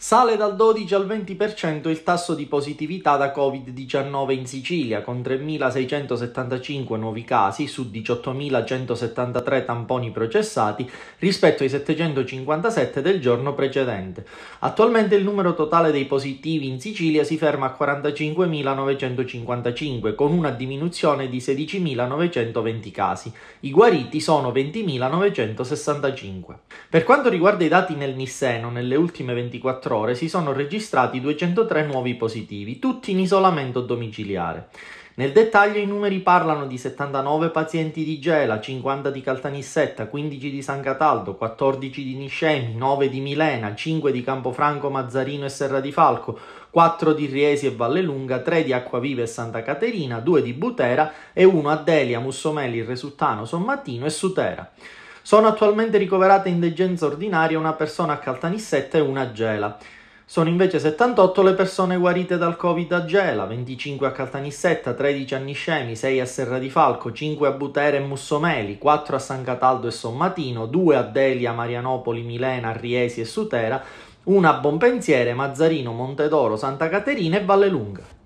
Sale dal 12 al 20% il tasso di positività da Covid-19 in Sicilia, con 3.675 nuovi casi su 18.173 tamponi processati rispetto ai 757 del giorno precedente. Attualmente il numero totale dei positivi in Sicilia si ferma a 45.955, con una diminuzione di 16.920 casi. I guariti sono 20.965. Per quanto riguarda i dati nel Nisseno, nelle ultime 24 ore, 24 ore si sono registrati 203 nuovi positivi, tutti in isolamento domiciliare. Nel dettaglio i numeri parlano di 79 pazienti di Gela, 50 di Caltanissetta, 15 di San Cataldo, 14 di Niscemi, 9 di Milena, 5 di Campofranco, Mazzarino e Serra di Falco, 4 di Riesi e Vallelunga, 3 di Acquavive e Santa Caterina, 2 di Butera e 1 a Delia, Mussomelli, Resultano, Sommattino e Sutera. Sono attualmente ricoverate in degenza ordinaria una persona a Caltanissetta e una a Gela. Sono invece 78 le persone guarite dal Covid a Gela, 25 a Caltanissetta, 13 a Niscemi, 6 a Serra di Falco, 5 a Butere e Mussomeli, 4 a San Cataldo e Sommatino, 2 a Delia, Marianopoli, Milena, Riesi e Sutera, 1 a Bonpensiere, Mazzarino, Montedoro, Santa Caterina e Vallelunga.